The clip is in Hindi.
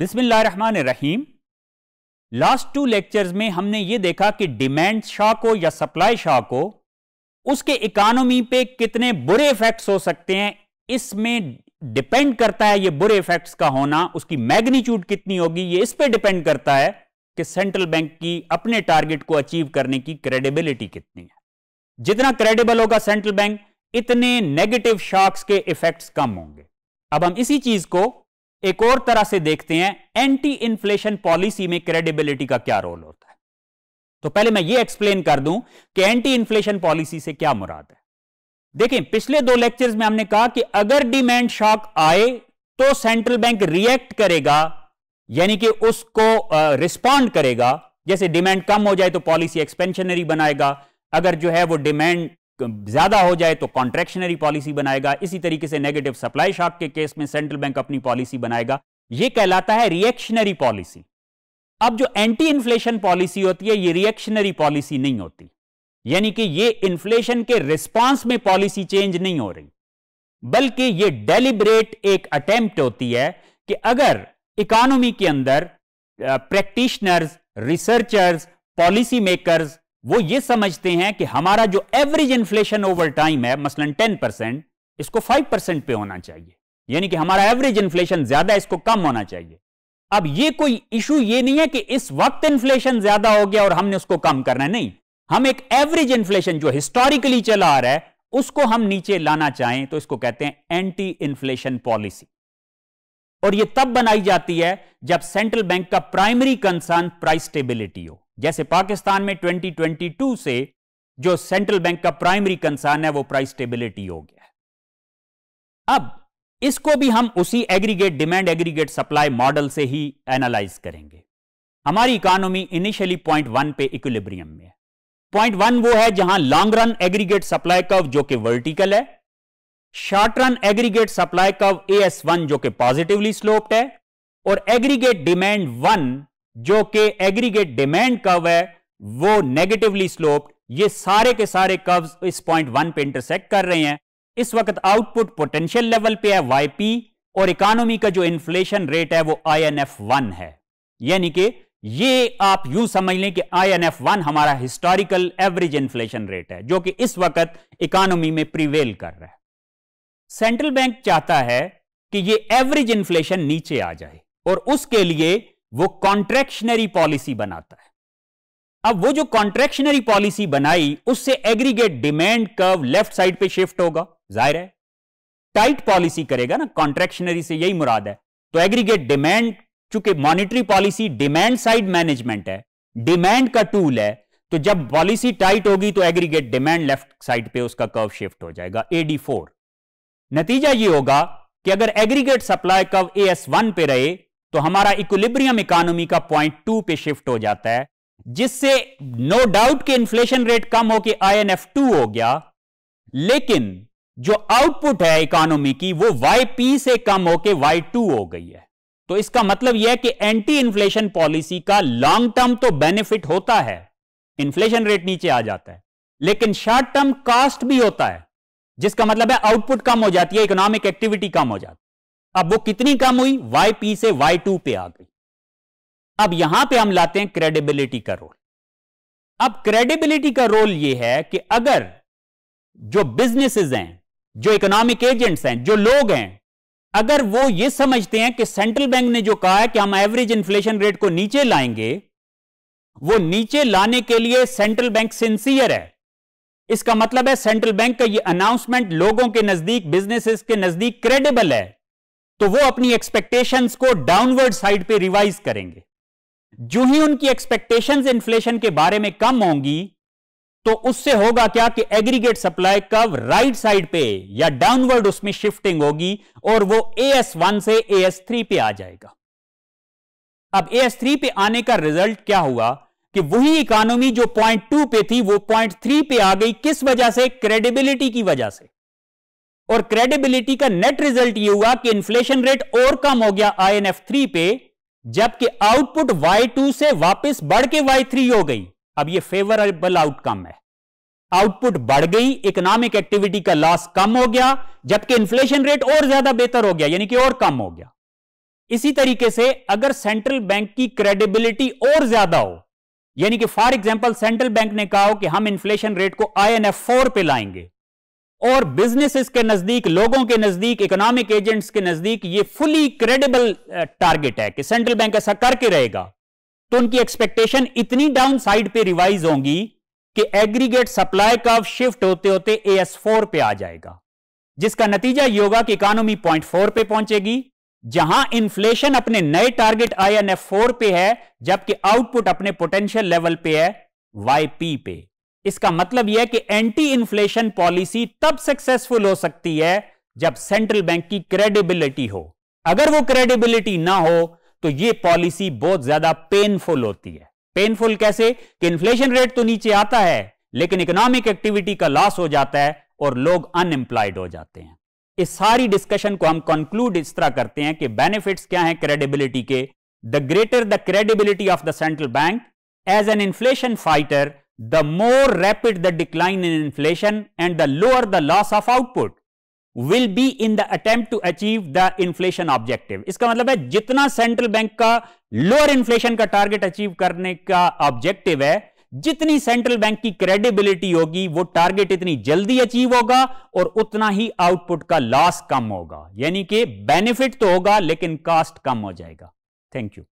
रहीम लास्ट टू लेक्चर्स में हमने ये देखा कि डिमांड शॉक हो या सप्लाई शॉक हो उसके इकॉनमी पे कितने बुरे इफेक्ट्स हो सकते हैं इसमें डिपेंड करता है ये बुरे इफेक्ट्स का होना उसकी मैग्नीट्यूड कितनी होगी ये इस पे डिपेंड करता है कि सेंट्रल बैंक की अपने टारगेट को अचीव करने की क्रेडिबिलिटी कितनी है जितना क्रेडिबल होगा सेंट्रल बैंक इतने नेगेटिव शॉक्स के इफेक्ट्स कम होंगे अब हम इसी चीज को एक और तरह से देखते हैं एंटी इन्फ्लेशन पॉलिसी में क्रेडिबिलिटी का क्या रोल होता है तो पहले मैं ये एक्सप्लेन कर दूं कि एंटी इन्फ्लेशन पॉलिसी से क्या मुराद है देखें पिछले दो लेक्चर्स में हमने कहा कि अगर डिमांड शॉक आए तो सेंट्रल बैंक रिएक्ट करेगा यानी कि उसको रिस्पॉन्ड uh, करेगा जैसे डिमांड कम हो जाए तो पॉलिसी एक्सपेंशनरी बनाएगा अगर जो है वो डिमांड ज़्यादा हो जाए तो कॉन्ट्रेक्शनरी पॉलिसी बनाएगा इसी तरीके से नेगेटिव सप्लाई शॉक के केस में सेंट्रल बैंक अपनी पॉलिसी बनाएगा यह कहलाता है रिएक्शनरी पॉलिसी अब जो एंटी इन्फ्लेशन पॉलिसी होती है ये रिएक्शनरी पॉलिसी नहीं होती यानी कि ये इन्फ्लेशन के रिस्पांस में पॉलिसी चेंज नहीं हो रही बल्कि ये डेलिब्रेट एक अटेम्प्ट होती है कि अगर इकोनॉमी के अंदर प्रैक्टिशनर्स रिसर्चर्स पॉलिसी मेकर्स वो ये समझते हैं कि हमारा जो एवरेज इन्फ्लेशन ओवर टाइम है मसलन टेन परसेंट इसको फाइव परसेंट पे होना चाहिए यानी कि हमारा एवरेज इन्फ्लेशन ज्यादा इसको कम होना चाहिए अब ये कोई इशू ये नहीं है कि इस वक्त इन्फ्लेशन ज्यादा हो गया और हमने उसको कम करना है नहीं हम एक एवरेज इन्फ्लेशन जो हिस्टोरिकली चला आ रहा है उसको हम नीचे लाना चाहें तो इसको कहते हैं एंटी इन्फ्लेशन पॉलिसी और यह तब बनाई जाती है जब सेंट्रल बैंक का प्राइमरी कंसर्न प्राइस स्टेबिलिटी हो जैसे पाकिस्तान में 2022 से जो सेंट्रल बैंक का प्राइमरी कंसर्न है वो प्राइस स्टेबिलिटी हो गया अब इसको भी हम उसी aggregate demand aggregate supply model से ही एनालाइज करेंगे हमारी इकोनॉमी इनिशियली पॉइंट वन पे इक्विलिब्रियम में है पॉइंट वन वो है जहां लॉन्ग रन एग्रीगेट सप्लाई कव जो कि वर्टिकल है शॉर्ट रन एग्रीगेट सप्लाई कव ए एस वन जो कि पॉजिटिवली स्लोप्ड है और एग्रीगेट डिमांड वन जो कि एग्रीगेट डिमांड कव है वो नेगेटिवली स्लोप ये सारे के सारे कव इस पॉइंट वन पे इंटरसेक्ट कर रहे हैं इस वक्त आउटपुट पोटेंशियल लेवल पे है वाईपी और इकोनॉमी का जो इन्फ्लेशन रेट है वो आईएनएफ वन है यानी कि ये आप यू समझ लें कि आईएनएफ वन हमारा हिस्टोरिकल एवरेज इन्फ्लेशन रेट है जो कि इस वक्त इकोनॉमी में प्रिवेल कर रहा है सेंट्रल बैंक चाहता है कि ये एवरेज इन्फ्लेशन नीचे आ जाए और उसके लिए वो कॉन्ट्रेक्शनरी पॉलिसी बनाता है अब वो जो कॉन्ट्रेक्शनरी पॉलिसी बनाई उससे aggregate demand curve left side पे शिफ्ट होगा जाहिर है टाइट पॉलिसी करेगा ना कॉन्ट्रेक्शनरी से यही मुराद है तो एग्रीगेट डिमांड चूंकि monetary policy demand side management है डिमांड का टूल है तो जब पॉलिसी टाइट होगी तो एग्रीगेट डिमांड लेफ्ट साइड पे उसका कर्व शिफ्ट हो जाएगा एडी फोर नतीजा ये होगा कि अगर aggregate supply curve A S one पे रहे तो हमारा इक्विलिब्रियम इकोनॉमी का पॉइंट टू पे शिफ्ट हो जाता है जिससे नो डाउट के इन्फ्लेशन रेट कम होकर आई एन एफ टू हो गया लेकिन जो आउटपुट है इकोनॉमी की वो वाई पी से कम होकर वाई टू हो गई है तो इसका मतलब यह है कि एंटी इन्फ्लेशन पॉलिसी का लॉन्ग टर्म तो बेनिफिट होता है इन्फ्लेशन रेट नीचे आ जाता है लेकिन शॉर्ट टर्म कास्ट भी होता है जिसका मतलब है आउटपुट कम हो जाती है इकोनॉमिक एक्टिविटी कम हो जाती है अब वो कितनी कम हुई वाई पी से वाई टू पे आ गई अब यहां पे हम लाते हैं क्रेडिबिलिटी का रोल अब क्रेडिबिलिटी का रोल ये है कि अगर जो बिजनेसेस हैं जो इकोनॉमिक एजेंट्स हैं जो लोग हैं अगर वो ये समझते हैं कि सेंट्रल बैंक ने जो कहा है कि हम एवरेज इन्फ्लेशन रेट को नीचे लाएंगे वो नीचे लाने के लिए सेंट्रल बैंक सिंसियर है इसका मतलब है सेंट्रल बैंक का ये अनाउंसमेंट लोगों के नजदीक बिजनेसेस के नजदीक क्रेडिबल है तो वो अपनी एक्सपेक्टेशंस को डाउनवर्ड साइड पे रिवाइज करेंगे जो ही उनकी एक्सपेक्टेशंस इन्फ्लेशन के बारे में कम होंगी तो उससे होगा क्या कि एग्रीगेट सप्लाई कब राइट साइड पे या डाउनवर्ड उसमें शिफ्टिंग होगी और वो ए एस वन से ए एस थ्री पे आ जाएगा अब ए एस थ्री पे आने का रिजल्ट क्या हुआ कि वही इकोनॉमी जो पॉइंट टू पे थी वो पॉइंट थ्री पे आ गई किस वजह से क्रेडिबिलिटी की वजह से और क्रेडिबिलिटी का नेट रिजल्ट ये हुआ कि इन्फ्लेशन रेट और कम हो गया आई एन एफ थ्री पे जबकि आउटपुट वाई टू से वापस बढ़ के वाई थ्री हो गई अब ये फेवरेबल आउटकम है आउटपुट बढ़ गई इकोनॉमिक एक्टिविटी का लॉस कम हो गया जबकि इन्फ्लेशन रेट और ज्यादा बेहतर हो गया यानी कि और कम हो गया इसी तरीके से अगर सेंट्रल बैंक की क्रेडिबिलिटी और ज्यादा हो यानी कि फॉर एग्जाम्पल सेंट्रल बैंक ने कहा हो कि हम इन्फ्लेशन रेट को आई एन एफ फोर पे लाएंगे और बिजनेसेस के नजदीक लोगों के नजदीक इकोनॉमिक एजेंट्स के नजदीक ये फुली क्रेडिबल टारगेट है कि सेंट्रल बैंक ऐसा करके रहेगा तो उनकी एक्सपेक्टेशन इतनी डाउन साइड पर रिवाइज होंगी कि एग्रीगेट सप्लाई का शिफ्ट होते होते ए एस फोर पे आ जाएगा जिसका नतीजा ये होगा कि इकोनॉमी पॉइंट फोर पे पहुंचेगी जहां इन्फ्लेशन अपने नए target I N F four पे है जबकि आउटपुट अपने पोटेंशियल लेवल पे है वाई पी पे इसका मतलब यह कि एंटी इन्फ्लेशन पॉलिसी तब सक्सेसफुल हो सकती है जब सेंट्रल बैंक की क्रेडिबिलिटी हो अगर वो क्रेडिबिलिटी ना हो तो ये पॉलिसी बहुत ज्यादा पेनफुल होती है पेनफुल कैसे कि इन्फ्लेशन रेट तो नीचे आता है लेकिन इकोनॉमिक एक्टिविटी का लॉस हो जाता है और लोग अनएम्प्लॉयड हो जाते हैं इस सारी डिस्कशन को हम कंक्लूड इस तरह करते हैं कि बेनिफिट्स क्या हैं क्रेडिबिलिटी के the greater the credibility of the central bank as an inflation fighter the more rapid the decline in inflation and the lower the loss of output will be in the attempt to achieve the inflation objective इसका मतलब है जितना सेंट्रल बैंक का लोअर इन्फ्लेशन का टारगेट अचीव करने का ऑब्जेक्टिव है जितनी सेंट्रल बैंक की क्रेडिबिलिटी होगी वो टारगेट इतनी जल्दी अचीव होगा और उतना ही आउटपुट का लॉस कम होगा यानी कि बेनिफिट तो होगा लेकिन कॉस्ट कम हो जाएगा थैंक यू